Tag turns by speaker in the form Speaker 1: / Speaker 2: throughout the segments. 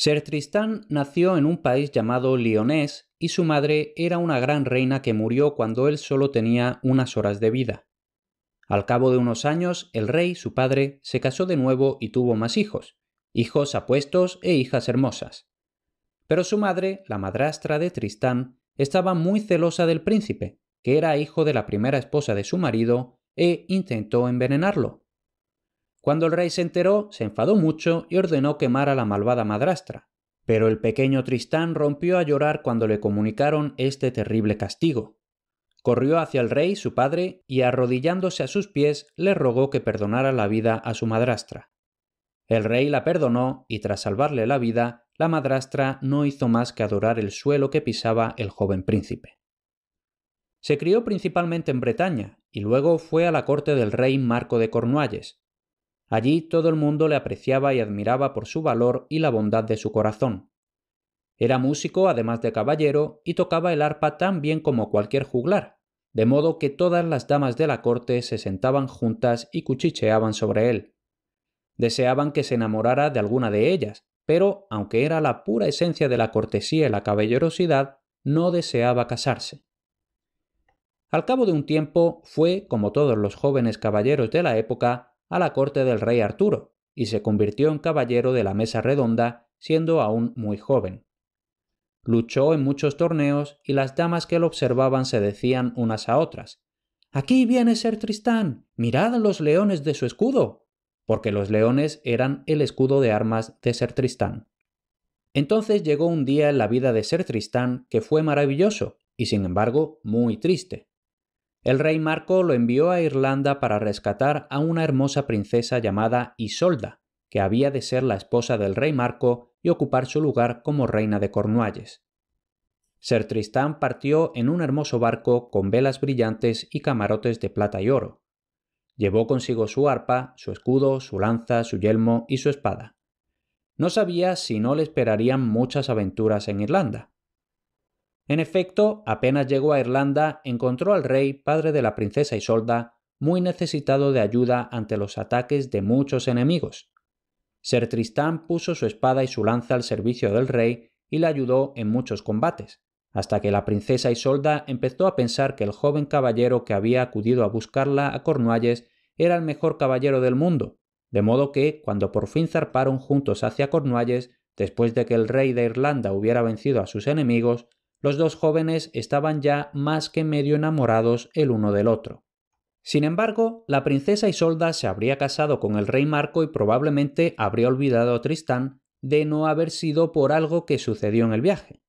Speaker 1: Ser Tristán nació en un país llamado Lyonés y su madre era una gran reina que murió cuando él solo tenía unas horas de vida. Al cabo de unos años, el rey, su padre, se casó de nuevo y tuvo más hijos, hijos apuestos e hijas hermosas. Pero su madre, la madrastra de Tristán, estaba muy celosa del príncipe, que era hijo de la primera esposa de su marido, e intentó envenenarlo. Cuando el rey se enteró, se enfadó mucho y ordenó quemar a la malvada madrastra. Pero el pequeño Tristán rompió a llorar cuando le comunicaron este terrible castigo. Corrió hacia el rey, su padre, y arrodillándose a sus pies, le rogó que perdonara la vida a su madrastra. El rey la perdonó y tras salvarle la vida, la madrastra no hizo más que adorar el suelo que pisaba el joven príncipe. Se crió principalmente en Bretaña y luego fue a la corte del rey Marco de Cornualles, Allí todo el mundo le apreciaba y admiraba por su valor y la bondad de su corazón. Era músico, además de caballero, y tocaba el arpa tan bien como cualquier juglar, de modo que todas las damas de la corte se sentaban juntas y cuchicheaban sobre él. Deseaban que se enamorara de alguna de ellas, pero, aunque era la pura esencia de la cortesía y la caballerosidad, no deseaba casarse. Al cabo de un tiempo fue, como todos los jóvenes caballeros de la época, a la corte del rey Arturo y se convirtió en caballero de la Mesa Redonda siendo aún muy joven. Luchó en muchos torneos y las damas que lo observaban se decían unas a otras Aquí viene Ser Tristán. Mirad los leones de su escudo. Porque los leones eran el escudo de armas de Ser Tristán. Entonces llegó un día en la vida de Ser Tristán que fue maravilloso y sin embargo muy triste. El rey Marco lo envió a Irlanda para rescatar a una hermosa princesa llamada Isolda, que había de ser la esposa del rey Marco y ocupar su lugar como reina de Cornualles. Ser Tristán partió en un hermoso barco con velas brillantes y camarotes de plata y oro. Llevó consigo su arpa, su escudo, su lanza, su yelmo y su espada. No sabía si no le esperarían muchas aventuras en Irlanda, en efecto, apenas llegó a Irlanda, encontró al rey, padre de la princesa Isolda, muy necesitado de ayuda ante los ataques de muchos enemigos. Ser Tristán puso su espada y su lanza al servicio del rey y le ayudó en muchos combates, hasta que la princesa Isolda empezó a pensar que el joven caballero que había acudido a buscarla a Cornualles era el mejor caballero del mundo, de modo que, cuando por fin zarparon juntos hacia Cornualles, después de que el rey de Irlanda hubiera vencido a sus enemigos, los dos jóvenes estaban ya más que medio enamorados el uno del otro. Sin embargo, la princesa Isolda se habría casado con el rey Marco y probablemente habría olvidado a Tristán de no haber sido por algo que sucedió en el viaje.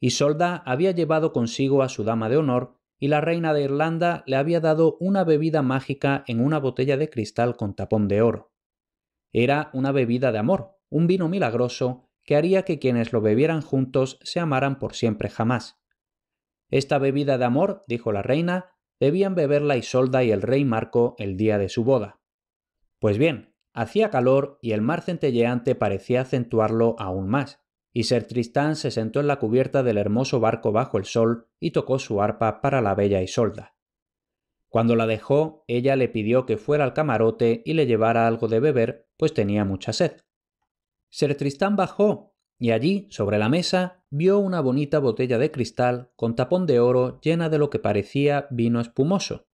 Speaker 1: Isolda había llevado consigo a su dama de honor y la reina de Irlanda le había dado una bebida mágica en una botella de cristal con tapón de oro. Era una bebida de amor, un vino milagroso que haría que quienes lo bebieran juntos se amaran por siempre jamás. Esta bebida de amor, dijo la reina, debían beberla Isolda y el rey Marco el día de su boda. Pues bien, hacía calor y el mar centelleante parecía acentuarlo aún más, y Ser Tristán se sentó en la cubierta del hermoso barco bajo el sol y tocó su arpa para la bella Isolda. Cuando la dejó, ella le pidió que fuera al camarote y le llevara algo de beber, pues tenía mucha sed. Ser Tristán bajó y allí, sobre la mesa, vio una bonita botella de cristal con tapón de oro llena de lo que parecía vino espumoso.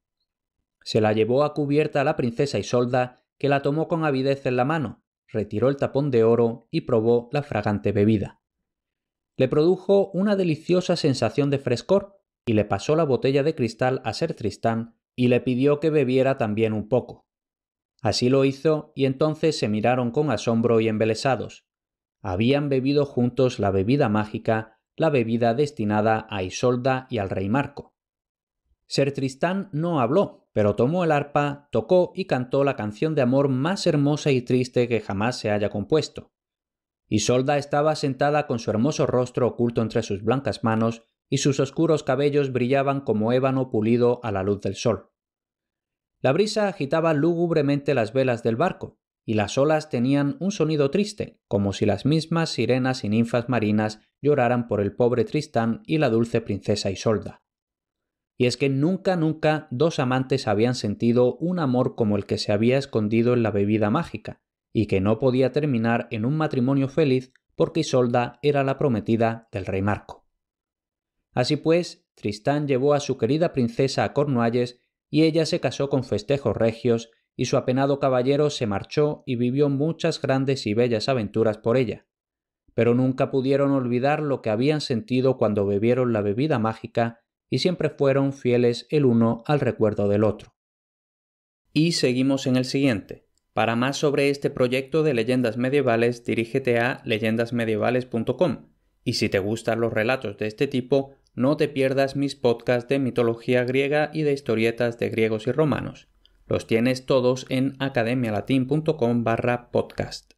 Speaker 1: Se la llevó a cubierta a la princesa Isolda, que la tomó con avidez en la mano, retiró el tapón de oro y probó la fragante bebida. Le produjo una deliciosa sensación de frescor y le pasó la botella de cristal a Ser Tristán y le pidió que bebiera también un poco. Así lo hizo, y entonces se miraron con asombro y embelesados. Habían bebido juntos la bebida mágica, la bebida destinada a Isolda y al rey Marco. Ser Tristán no habló, pero tomó el arpa, tocó y cantó la canción de amor más hermosa y triste que jamás se haya compuesto. Isolda estaba sentada con su hermoso rostro oculto entre sus blancas manos y sus oscuros cabellos brillaban como ébano pulido a la luz del sol. La brisa agitaba lúgubremente las velas del barco, y las olas tenían un sonido triste, como si las mismas sirenas y ninfas marinas lloraran por el pobre Tristán y la dulce princesa Isolda. Y es que nunca, nunca dos amantes habían sentido un amor como el que se había escondido en la bebida mágica, y que no podía terminar en un matrimonio feliz porque Isolda era la prometida del rey Marco. Así pues, Tristán llevó a su querida princesa a Cornualles y ella se casó con festejos regios y su apenado caballero se marchó y vivió muchas grandes y bellas aventuras por ella. Pero nunca pudieron olvidar lo que habían sentido cuando bebieron la bebida mágica y siempre fueron fieles el uno al recuerdo del otro. Y seguimos en el siguiente. Para más sobre este proyecto de leyendas medievales, dirígete a leyendasmedievales.com. Y si te gustan los relatos de este tipo, no te pierdas mis podcasts de mitología griega y de historietas de griegos y romanos. Los tienes todos en academialatin.com barra podcast.